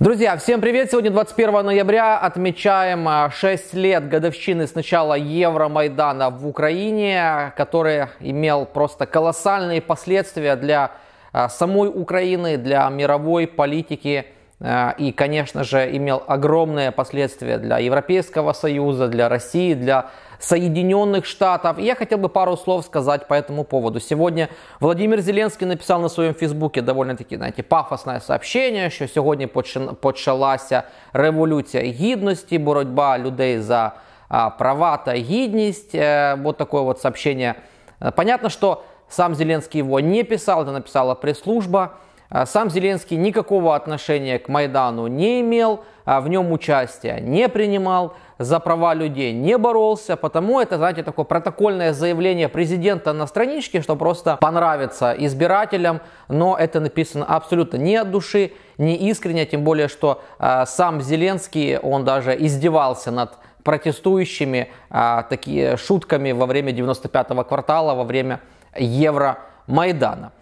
Друзья, всем привет! Сегодня 21 ноября, отмечаем 6 а, лет годовщины с начала Евромайдана в Украине, который имел просто колоссальные последствия для а, самой Украины, для мировой политики а, и, конечно же, имел огромные последствия для Европейского Союза, для России, для Соединенных Штатов. И я хотел бы пару слов сказать по этому поводу. Сегодня Владимир Зеленский написал на своем фейсбуке довольно-таки, знаете, пафосное сообщение, что сегодня почалася революция гідності, боротьба людей за а, права та гідність. Э, вот такое вот сообщение. Понятно, что сам Зеленский его не писал, это написала пресс-служба. А, сам Зеленский никакого отношения к Майдану не имел, а в нем участия не принимал за права людей не боролся, потому это, знаете, такое протокольное заявление президента на страничке, что просто понравится избирателям, но это написано абсолютно не от души, не искренне, тем более, что э, сам Зеленский, он даже издевался над протестующими э, такие шутками во время 95-го квартала, во время Евромайдана.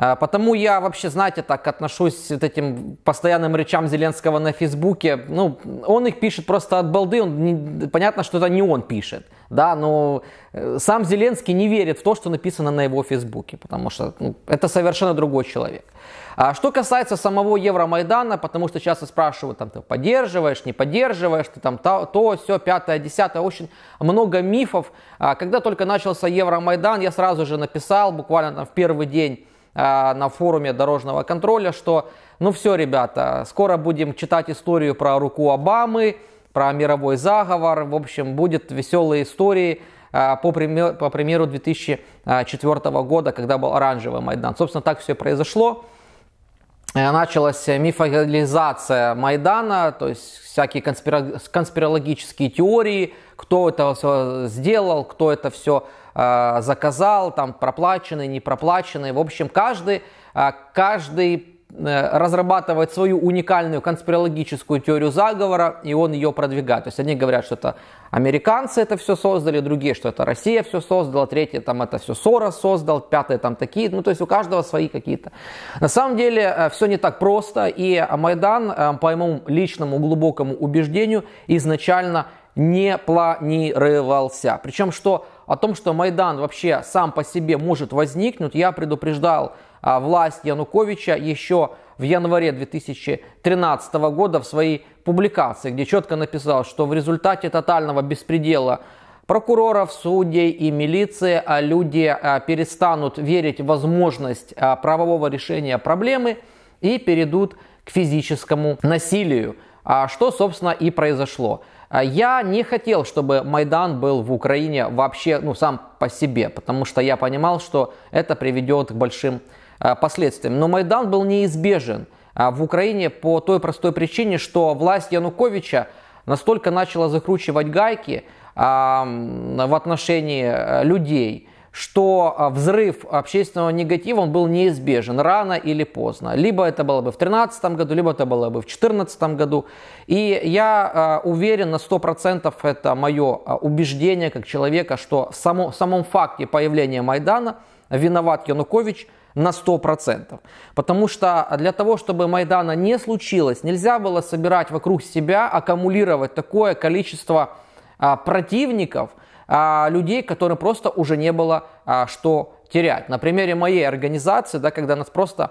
А, потому я вообще, знаете, так отношусь к этим постоянным речам Зеленского на Фейсбуке. Ну, он их пишет просто от балды. Он не, понятно, что это не он пишет, да, но э, сам Зеленский не верит в то, что написано на его Фейсбуке, потому что ну, это совершенно другой человек. А что касается самого Евромайдана, потому что часто спрашивают, там, ты поддерживаешь, не поддерживаешь, ты там то, то все, пятое, десятое, очень много мифов. А когда только начался Евромайдан, я сразу же написал, буквально там в первый день а, на форуме дорожного контроля, что ну все, ребята, скоро будем читать историю про руку Обамы, про мировой заговор, в общем, будет веселые истории а, по, пример, по примеру 2004 года, когда был оранжевый Майдан. Собственно, так все произошло. Э, началась мифологизация Майдана, то есть всякие конспирологические теории, кто это все сделал, кто это все а, заказал, там проплаченный, не проплаченный. В общем, каждый, а, каждый э, разрабатывает свою уникальную конспирологическую теорию заговора, и он ее продвигает. То есть они говорят, что это американцы это все создали, другие, что это Россия все создала, третье там это все Сора создал, пятые там такие. Ну, то есть у каждого свои какие-то. На самом деле э, все не так просто, и Майдан, э, по моему личному глубокому убеждению, изначально не планировался. Причем, что о том, что Майдан вообще сам по себе может возникнуть, я предупреждал а, власть Януковича еще в январе 2013 года в своей публикации, где четко написал, что в результате тотального беспредела прокуроров, судей и милиции а, люди а, перестанут верить в возможность а, правового решения проблемы и перейдут к физическому насилию, а что, собственно, и произошло. А, я не хотел, чтобы Майдан был в Украине вообще, ну, сам по себе, потому что я понимал, что это приведет к большим а, последствиям. Но Майдан был неизбежен а, в Украине по той простой причине, что власть Януковича настолько начала закручивать гайки в отношении э, людей – что а, взрыв общественного негатива он был неизбежен рано или поздно. Либо это было бы в 2013 году, либо это было бы в 2014 году. И я а, уверен на 100%, это мое а, убеждение как человека, что в само, в самом факте появления Майдана виноват Янукович на 100%. Потому что для того, чтобы Майдана не случилось, нельзя было собирать вокруг себя, аккумулировать такое количество противников – а, людей, которым просто уже не было а, что терять. На примере моей организации, да, когда нас просто,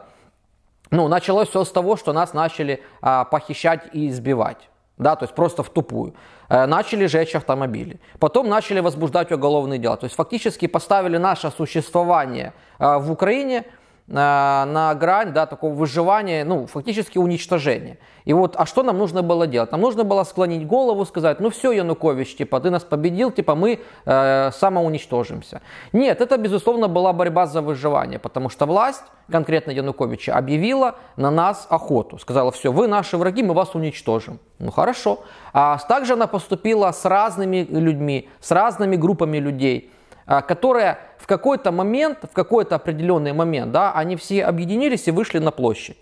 ну, началось все с того, что нас начали а, похищать и избивать. Да, то есть просто в тупую. Э, начали жечь автомобили. Потом начали возбуждать уголовные дела. То есть фактически поставили наше существование э, в Украине – Э, на грань да, такого выживания, ну, фактически уничтожения. И вот, а что нам нужно было делать? Нам нужно было склонить голову, сказать, ну все, Янукович, типа, ты нас победил, типа, мы э, самоуничтожимся. Нет, это, безусловно, была борьба за выживание, потому что власть, конкретно Януковича, объявила на нас охоту. Сказала, все, вы наши враги, мы вас уничтожим. Ну хорошо. А также она поступила с разными людьми, с разными группами людей – а, которые в какой-то момент, в какой-то определенный момент, да, они все объединились и вышли на площадь.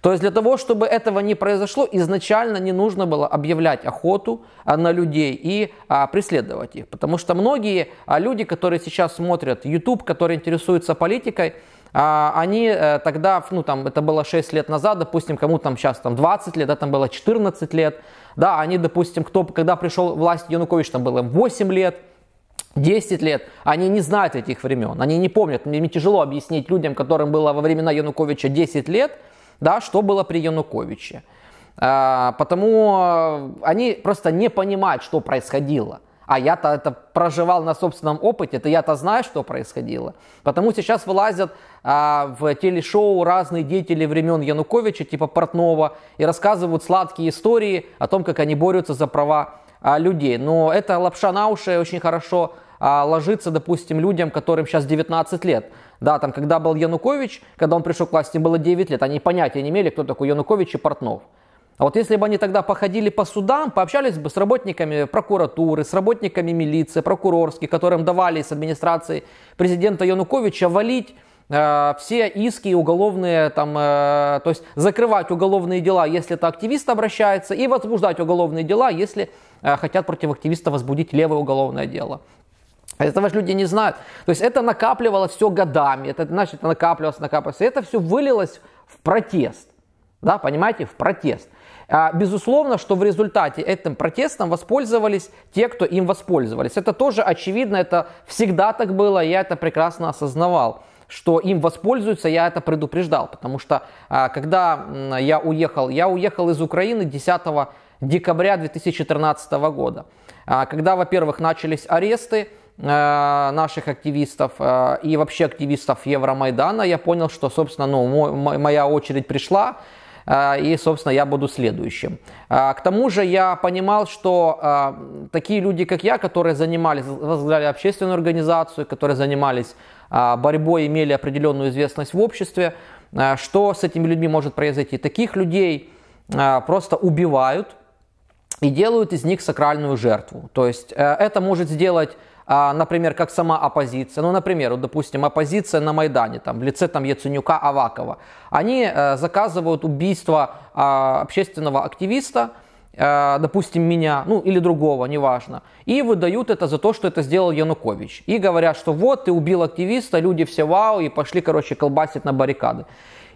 То есть для того, чтобы этого не произошло, изначально не нужно было объявлять охоту а, на людей и а, преследовать их. Потому что многие а, люди, которые сейчас смотрят YouTube, которые интересуются политикой, они э, тогда, ну там, это было 6 лет назад, допустим, кому там сейчас там 20 лет, да, там было 14 лет, да, они, допустим, кто, когда пришел власть Янукович, там было 8 лет, 10 лет, они не знают этих времен, они не помнят. Мне, тяжело объяснить людям, которым было во времена Януковича 10 лет, да, что было при Януковиче. А, потому э, они просто не понимают, что происходило. А я-то это проживал на собственном опыте, это я-то знаю, что происходило. Потому сейчас вылазят а, в телешоу разные деятели времен Януковича, типа Портнова, и рассказывают сладкие истории о том, как они борются за права а, людей. Но это лапша на уши очень хорошо а, ложится, допустим, людям, которым сейчас 19 лет. Да, там, когда был Янукович, когда он пришел к власти, было 9 лет, они понятия не имели, кто такой Янукович и Портнов. А вот если бы они тогда походили по судам, пообщались бы с работниками прокуратуры, с работниками милиции, прокурорских, которым давали с администрации президента Януковича валить э, все иски уголовные, там, э, то есть закрывать уголовные дела, если это активист обращается, и возбуждать уголовные дела, если э, хотят против активиста возбудить левое уголовное дело. Этого же люди не знают. То есть это накапливалось все годами, это значит это накапливалось, накапливалось. И это все вылилось в протест. Да, понимаете, в протест. А, безусловно, что в результате этим протестом воспользовались те, кто им воспользовались. Это тоже очевидно, это всегда так было, я это прекрасно осознавал что им воспользуются, я это предупреждал, потому что а, когда я уехал, я уехал из Украины 10 декабря 2013 года, а, когда, во-первых, начались аресты, Э, наших активистов э, и вообще активистов Евромайдана, я понял, что, собственно, ну, моя очередь пришла, э, и, собственно, я буду следующим. К тому же я понимал, что такие люди, как я, которые занимались, возглавляли общественную организацию, которые занимались борьбой, имели определенную известность в обществе, что с этими людьми может произойти. Таких людей просто убивают и делают из них сакральную жертву. То есть это может сделать а, например, как сама оппозиция, ну, например, вот, допустим, оппозиция на Майдане, там, в лице там Яценюка, Авакова, они э, заказывают убийство а, общественного активиста, э, допустим, меня, ну, или другого, неважно, и выдают это за то, что это сделал Янукович. И говорят, что вот, ты убил активиста, люди все вау, и пошли, короче, колбасить на баррикады.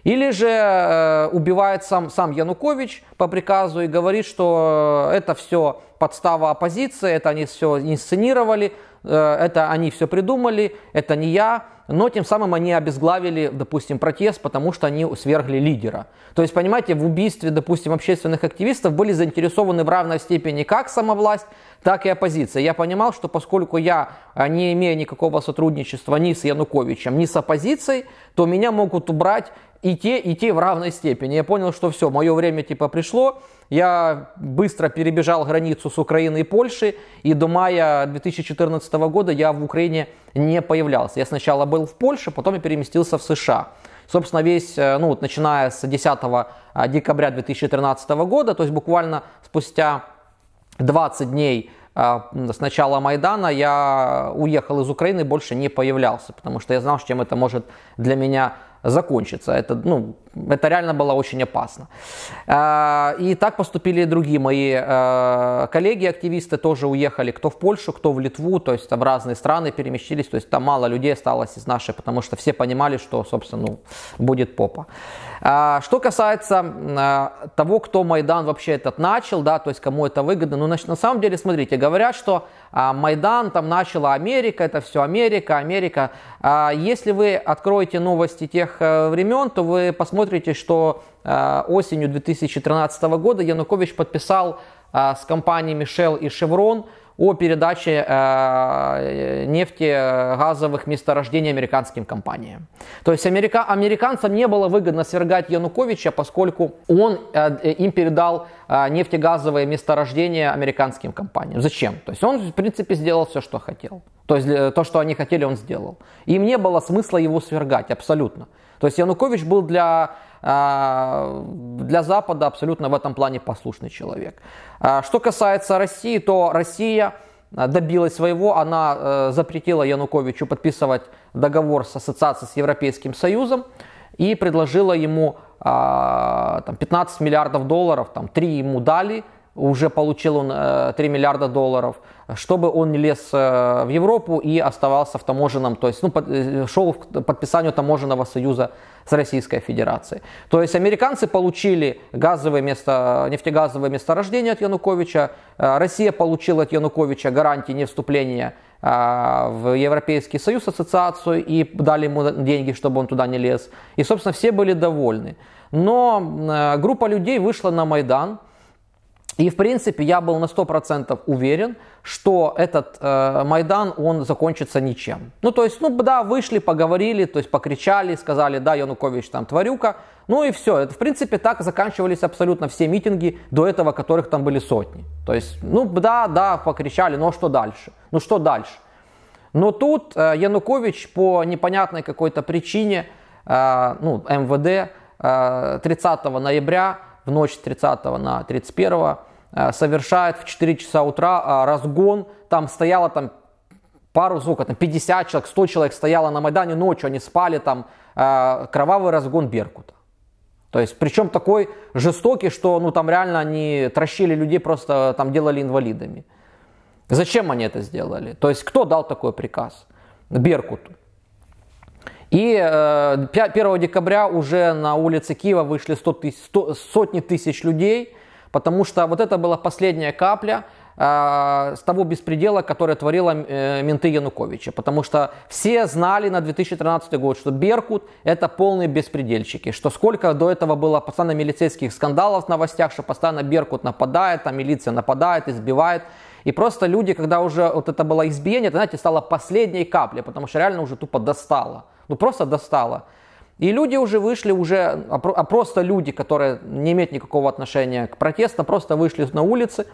Или же э, убивает сам, сам Янукович по приказу и говорит, что э, это все подстава оппозиции, это они все инсценировали, Э, это они все придумали, это не я, но тем самым они обезглавили, допустим, протест, потому что они свергли лидера. То есть, понимаете, в убийстве, допустим, общественных активистов были заинтересованы в равной степени как сама власть, так и оппозиция. Я понимал, что поскольку я э, не имею никакого сотрудничества ни с Януковичем, ни с оппозицией, то меня могут убрать и те, и те в равной степени. Я понял, что все, мое время типа пришло. Я быстро перебежал границу с Украиной и Польшей, и до мая 2014 года я в Украине не появлялся. Я сначала был в Польше, потом я переместился в США. Собственно, весь, э, ну, вот, начиная с 10 а, декабря 2013 года, то есть буквально спустя 20 дней а, с начала Майдана я уехал из Украины и больше не появлялся, потому что я знал, с чем это может для меня закончится. Это, ну, это реально было очень опасно. А, и так поступили и другие мои а, коллеги, активисты тоже уехали, кто в Польшу, кто в Литву, то есть там разные страны перемещились. то есть там мало людей осталось из нашей, потому что все понимали, что, собственно, ну, будет попа. А, что касается того, кто Майдан вообще этот начал, да, то есть кому это выгодно, ну, значит, на самом деле, смотрите, говорят, что а, Майдан, там начала Америка, это все Америка, Америка. А, если вы откроете новости тех э, времен, то вы посмотрите, что э, осенью 2013 года Янукович подписал э, с компаниями Shell и Chevron о передаче э, нефти э, газовых месторождений американским компаниям. То есть америка, американцам не было выгодно свергать Януковича, поскольку он э, им передал нефтегазовые месторождения американским компаниям. Зачем? То есть он, в принципе, сделал все, что хотел. То есть то, что они хотели, он сделал. Им не было смысла его свергать абсолютно. То есть Янукович был для а, для Запада абсолютно в этом плане послушный человек. А, что касается России, то Россия добилась своего, она э, запретила Януковичу подписывать договор с ассоциацией с Европейским Союзом и предложила ему 15 а, миллиардов долларов, там, 3 ему дали – уже получил он 3 э, миллиарда долларов, чтобы он не лез э, в Европу и оставался в таможенном, то есть ну, под, э, шел к подписанию таможенного союза с Российской Федерацией. То есть американцы получили газовые место, нефтегазовые месторождения от Януковича, Россия получила от Януковича гарантии не вступления в Европейский Союз, ассоциацию и дали ему деньги, чтобы он туда не лез. И, собственно, все были довольны. Но группа людей вышла на Майдан – и, в принципе, я был на 100% уверен, что этот э, Майдан, он закончится ничем. Ну, то есть, ну, да, вышли, поговорили, то есть, покричали, сказали, да, Янукович там тварюка, ну и все. Это, в принципе, так заканчивались абсолютно все митинги, до этого которых там были сотни. То есть, ну, да, да, покричали, но что дальше? Ну, что дальше? Но тут э, Янукович по непонятной какой-то причине, э, ну, МВД, э, 30 ноября, в ночь 30 на 31 Э, совершает в 4 часа утра э, разгон. Там стояло там пару звуков, там 50 человек, 100 человек стояло на Майдане ночью, они спали там, э, кровавый разгон Беркута. То есть, причем такой жестокий, что ну там реально они трощили людей, просто там делали инвалидами. Зачем они это сделали? То есть, кто дал такой приказ? Беркуту. И 1 декабря уже на улице Киева вышли 100 тысяч, 100, сотни тысяч людей – потому что вот это была последняя капля а, с того беспредела, который творила э, менты Януковича. Потому что все знали на 2013 год, что Беркут это полные беспредельщики, что сколько до этого было постоянно милицейских скандалов в новостях, что постоянно Беркут нападает, там милиция нападает, избивает. И просто люди, когда уже вот это было избиение, это, знаете, стало последней каплей, потому что реально уже тупо достало. Ну просто достало. И люди уже вышли уже, а, а просто люди, которые не имеют никакого отношения к протестам, просто вышли на улицы,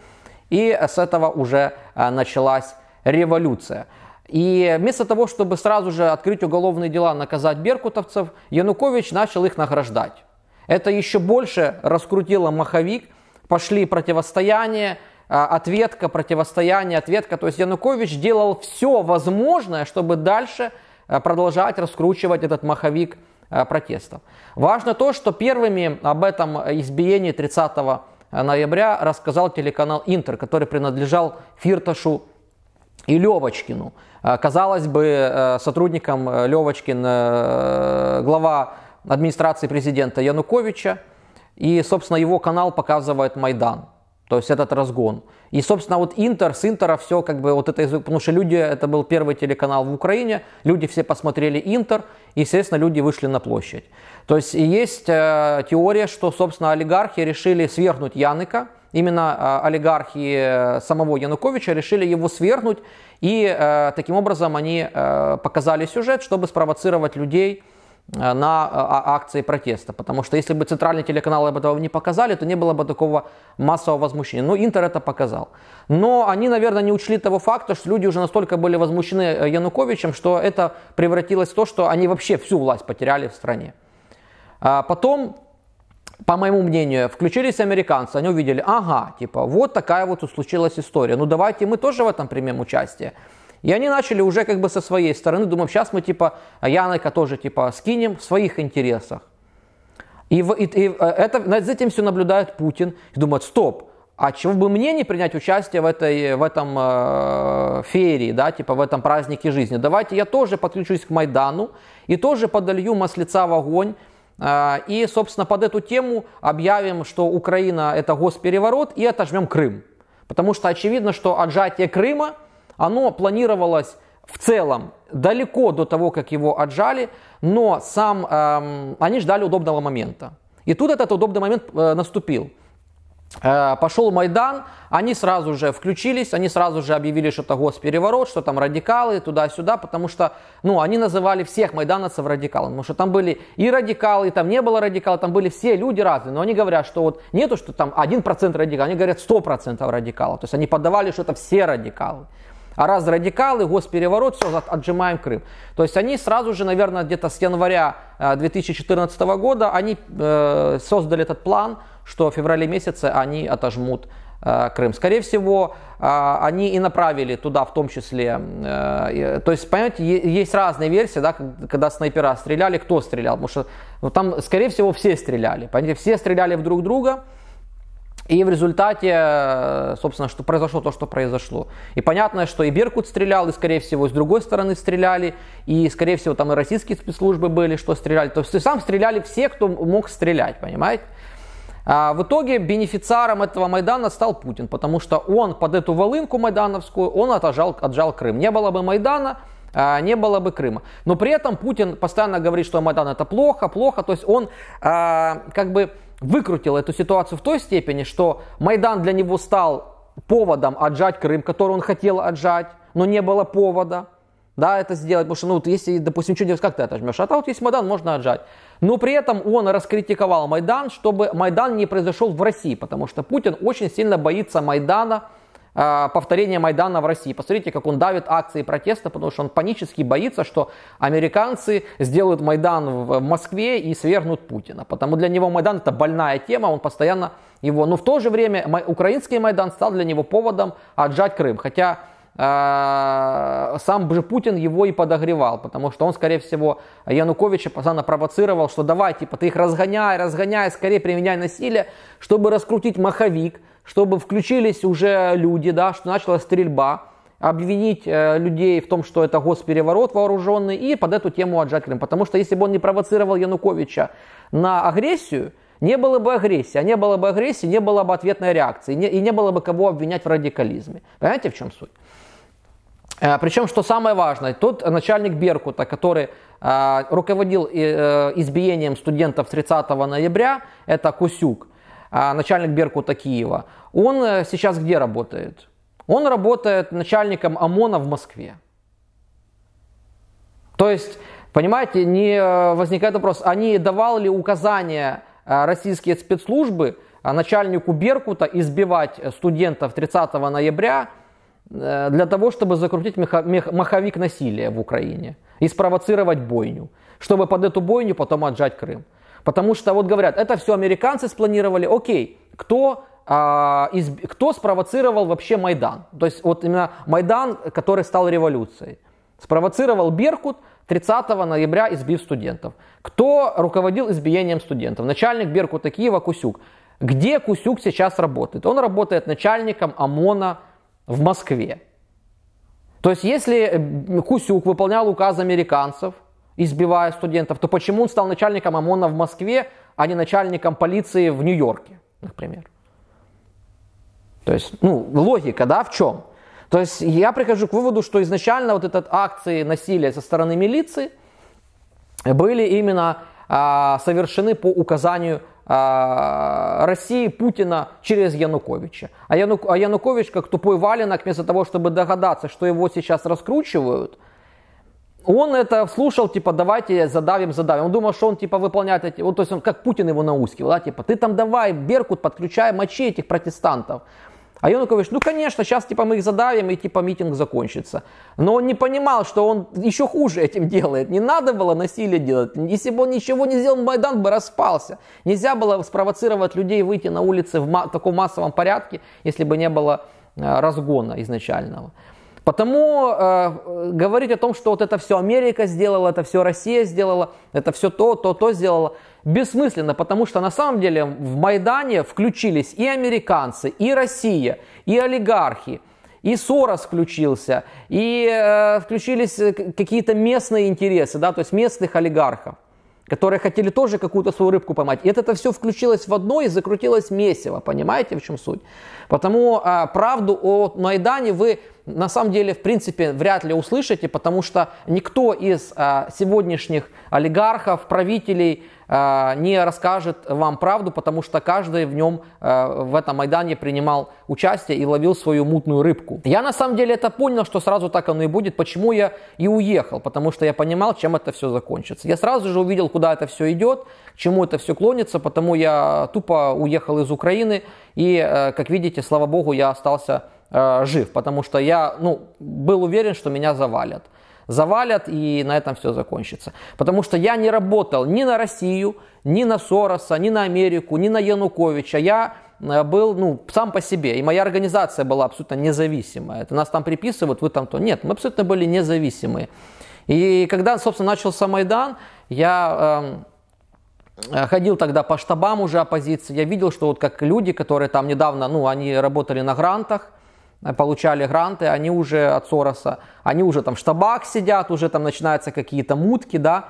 и с этого уже а, началась революция. И вместо того, чтобы сразу же открыть уголовные дела, наказать беркутовцев, Янукович начал их награждать. Это еще больше раскрутило маховик, пошли противостояния, а, ответка, противостояние, ответка. То есть Янукович делал все возможное, чтобы дальше продолжать раскручивать этот маховик Э, протестов. Важно то, что первыми об этом избиении 30 ноября рассказал телеканал «Интер», который принадлежал Фирташу и Левочкину. Э, казалось бы, э, сотрудникам Левочкин глава администрации президента Януковича, и, собственно, его канал показывает Майдан. То есть этот разгон. И, собственно, вот Интер, с Интера все как бы вот это, потому что люди, это был первый телеканал в Украине, люди все посмотрели Интер, и, естественно, люди вышли на площадь. То есть есть э, теория, что, собственно, олигархи решили свергнуть Яныка, именно э, олигархи э, самого Януковича решили его свергнуть, и э, таким образом они э, показали сюжет, чтобы спровоцировать людей, Э, на э, а, акции протеста, потому что если бы центральные телеканалы об этом не показали, то не было бы такого массового возмущения. Но ну, Интер это показал. Но они, наверное, не учли того факта, что люди уже настолько были возмущены э, Януковичем, что это превратилось в то, что они вообще всю власть потеряли в стране. А потом, по моему мнению, включились американцы, они увидели, ага, типа, вот такая вот случилась история, ну давайте мы тоже в этом примем участие. И они начали уже как бы со своей стороны, думаем, сейчас мы типа Яныка тоже типа скинем в своих интересах. И, в, и, и э, это, за этим все наблюдает Путин и думает, стоп, а чего бы мне не принять участие в, этой, в этом э, ферии, да, типа в этом празднике жизни? Давайте я тоже подключусь к Майдану и тоже подолью маслица в огонь. Э, и, собственно, под эту тему объявим, что Украина – это госпереворот, и отожмем Крым. Потому что очевидно, что отжатие Крыма – оно планировалось в целом далеко до того, как его отжали, но сам эм, они ждали удобного момента. И тут этот удобный момент э, наступил. Э, пошел Майдан, они сразу же включились, они сразу же объявили, что это госпереворот, что там радикалы, туда-сюда, потому что, ну, они называли всех майданцев радикалами, потому что там были и радикалы, и там не было радикалов, там были все люди разные, но они говорят, что вот нету, что там 1% радикалов, они говорят 100% радикалов, то есть они поддавали, что это все радикалы. А раз радикалы, госпереворот, все, отжимаем Крым. То есть они сразу же, наверное, где-то с января 2014 э, года, они э, создали этот план, что в феврале месяце они отожмут э, Крым. Скорее всего, э, они и направили туда в том числе, то есть, понимаете, есть разные версии, да, когда снайпера стреляли, кто стрелял, потому что ну, там, скорее всего, все стреляли, понимаете, все стреляли в друг друга, и в результате, э, собственно, что произошло то, что произошло. И понятно, что и Беркут стрелял, и, скорее всего, с другой стороны стреляли, и, скорее всего, там и российские спецслужбы были, что стреляли. То есть сам стреляли все, кто мог стрелять, понимаете? А в итоге бенефициаром этого Майдана стал Путин, потому что он под эту волынку майдановскую, он отожал отжал Крым. Не было бы Майдана, а, не было бы Крыма. Но при этом Путин постоянно говорит, что Майдан это плохо, плохо. То есть он а, как бы выкрутил эту ситуацию в той степени, что Майдан для него стал поводом отжать Крым, который он хотел отжать, но не было повода да, это сделать, потому что, ну, вот если, допустим, что делать, как ты отожмешь? А там вот есть Майдан, можно отжать. Но при этом он раскритиковал Майдан, чтобы Майдан не произошел в России, потому что Путин очень сильно боится Майдана Э, повторения Майдана в России. Посмотрите, как он давит акции протеста, потому что он панически боится, что американцы сделают Майдан в Москве и свергнут Путина. Потому для него Майдан это больная тема, он постоянно его... Но в то же время украинский Майдан стал для него поводом отжать Крым. Хотя э, сам же Путин его и подогревал, потому что он, скорее всего, Януковича постоянно провоцировал, что давай, типа, ты их разгоняй, разгоняй, скорее применяй насилие, чтобы раскрутить маховик, чтобы включились уже люди, да, что началась стрельба, обвинить э, людей в том, что это госпереворот вооруженный, и под эту тему отжать Крым. Потому что если бы он не провоцировал Януковича на агрессию, не было бы агрессии, а не было бы агрессии, не было бы ответной реакции, не, и не было бы кого обвинять в радикализме. Понимаете, в чем суть? Э, причем, что самое важное, тот начальник Беркута, который э, руководил э, э, избиением студентов 30 ноября, это Кусюк, а начальник Беркута Киева, он э, сейчас где работает? Он работает начальником ОМОНа в Москве. То есть, понимаете, не э, возникает вопрос, они а давал ли указания э, российские спецслужбы начальнику Беркута избивать студентов 30 ноября для того, чтобы закрутить маховик насилия в Украине и спровоцировать бойню, чтобы под эту бойню потом отжать Крым. Потому что вот говорят, это все американцы спланировали, окей, кто а, из, кто спровоцировал вообще Майдан. То есть вот именно Майдан, который стал революцией. Спровоцировал Беркут 30 ноября, избив студентов. Кто руководил избиением студентов? Начальник Беркута Киева Кусюк. Где Кусюк сейчас работает? Он работает начальником ОМОНа в Москве. То есть если э, Кусюк выполнял указ американцев – избивая студентов, то почему он стал начальником ОМОНа в Москве, а не начальником полиции в Нью-Йорке, например? То есть, ну, логика, да, в чем? То есть я прихожу к выводу, что изначально вот этот акции насилия со стороны милиции были именно э, совершены по указанию э, России Путина через Януковича. А, Янук, а Янукович как тупой валенок, вместо того, чтобы догадаться, что его сейчас раскручивают – он это слушал, типа, давайте задавим, задавим. Он думал, что он, типа, выполняет эти... Вот, то есть он как Путин его наускивал, да, типа, ты там давай, Беркут, подключай, мочи этих протестантов. А Янукович, ну, конечно, сейчас, типа, мы их задавим, и, типа, митинг закончится. Но он не понимал, что он еще хуже этим делает. Не надо было насилие делать. Если бы он ничего не сделал, Майдан бы распался. Нельзя было спровоцировать людей выйти на улицы в, ма- в таком массовом порядке, если бы не было э, разгона изначального. Потому э, говорить о том, что вот это все Америка сделала, это все Россия сделала, это все то, то, то сделала, бессмысленно, потому что на самом деле в Майдане включились и американцы, и Россия, и олигархи, и Сорос включился, и э, включились э, какие-то местные интересы, да, то есть местных олигархов которые хотели тоже какую-то свою рыбку поймать. И это, это все включилось в одно и закрутилось месиво. Понимаете, в чем суть? Потому а, правду о Майдане вы на самом деле, в принципе, вряд ли услышите, потому что никто из а, сегодняшних олигархов, правителей а, не расскажет вам правду, потому что каждый в нем, а, в этом Майдане принимал участие и ловил свою мутную рыбку. Я на самом деле это понял, что сразу так оно и будет, почему я и уехал, потому что я понимал, чем это все закончится. Я сразу же увидел, куда это все идет, к чему это все клонится, потому я тупо уехал из Украины, и, э, как видите, слава богу, я остался Э, жив, потому что я ну, был уверен, что меня завалят. Завалят и на этом все закончится. Потому что я не работал ни на Россию, ни на Сороса, ни на Америку, ни на Януковича. Я э, был ну, сам по себе, и моя организация была абсолютно независимая. Это нас там приписывают, вы там то. Нет, мы абсолютно были независимые. И когда, собственно, начался Майдан, я эм, э, ходил тогда по штабам уже оппозиции, я видел, что вот как люди, которые там недавно, ну, они работали на грантах, Э, получали гранты, они уже от Сороса, они уже там в штабах сидят, уже там начинаются какие-то мутки, да,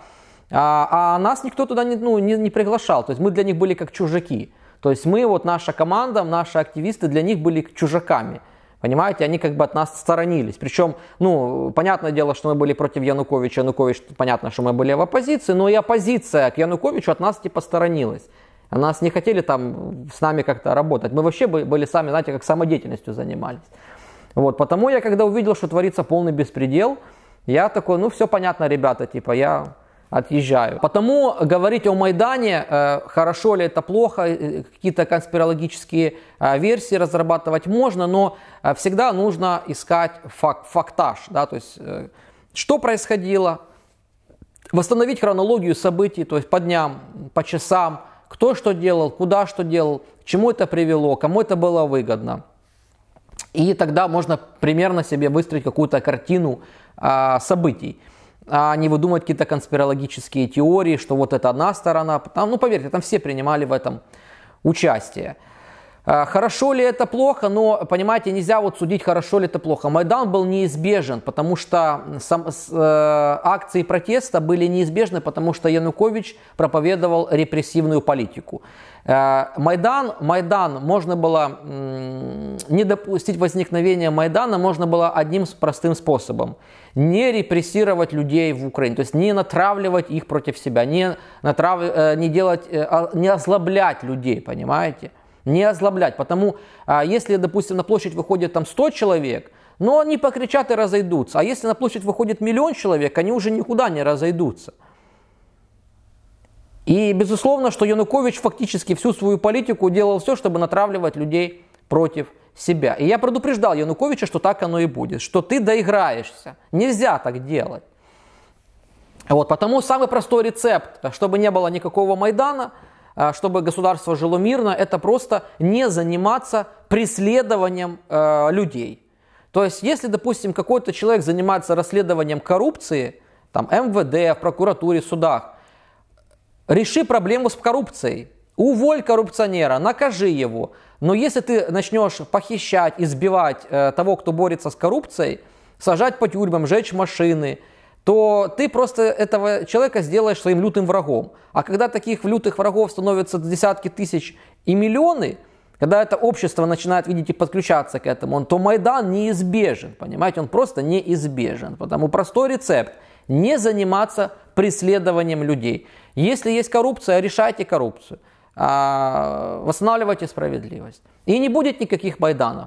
а, а нас никто туда не, ну, не, не приглашал, то есть мы для них были как чужаки, то есть мы, вот наша команда, наши активисты для них были чужаками, Понимаете, они как бы от нас сторонились. Причем, ну, понятное дело, что мы были против Януковича. Янукович, понятно, что мы были в оппозиции, но и оппозиция к Януковичу от нас типа сторонилась. А нас не хотели там с нами как-то работать. Мы вообще были сами, знаете, как самодеятельностью занимались. Вот, потому я, когда увидел, что творится полный беспредел, я такой, ну все понятно, ребята, типа я отъезжаю. Потому говорить о Майдане, э, хорошо ли это, плохо, э, какие-то конспирологические э, версии разрабатывать можно, но э, всегда нужно искать фак, фактаж, да, то есть э, что происходило, восстановить хронологию событий, то есть по дням, по часам, кто что делал, куда что делал, чему это привело, кому это было выгодно. И тогда можно примерно себе выстроить какую-то картину а, событий, а не выдумывать какие-то конспирологические теории, что вот это одна сторона. Там, ну, поверьте, там все принимали в этом участие. А, хорошо ли это плохо, но, понимаете, нельзя вот судить, хорошо ли это плохо. Майдан был неизбежен, потому что сам, с, э, акции протеста были неизбежны, потому что Янукович проповедовал репрессивную политику. Э, Майдан, Майдан можно было э, не допустить возникновения Майдана, можно было одним простым способом. Не репрессировать людей в Украине, то есть не натравливать их против себя, не, натрав, э, не, делать, э, а, не ослаблять людей, понимаете? не озлоблять. Потому а, если, допустим, на площадь выходит там 100 человек, но они покричат и разойдутся. А если на площадь выходит миллион человек, они уже никуда не разойдутся. И безусловно, что Янукович фактически всю свою политику делал все, чтобы натравливать людей против себя. И я предупреждал Януковича, что так оно и будет, что ты доиграешься. Нельзя так делать. Вот, потому самый простой рецепт, чтобы не было никакого Майдана – а, чтобы государство жило мирно, это просто не заниматься преследованием э, людей. То есть, если, допустим, какой-то человек занимается расследованием коррупции, там, МВД, в прокуратуре, в судах, реши проблему с коррупцией. Уволь коррупционера, накажи его. Но если ты начнешь похищать, избивать э, того, кто борется с коррупцией, сажать по тюрьмам, жечь машины – то ты просто этого человека сделаешь своим лютым врагом. А когда таких лютых врагов становятся десятки тысяч и миллионы, когда это общество начинает, видите, подключаться к этому, он, то Майдан неизбежен, понимаете, он просто неизбежен. Потому простой рецепт – не заниматься преследованием людей. Если есть коррупция, решайте коррупцию, а, восстанавливайте справедливость. И не будет никаких Майданов.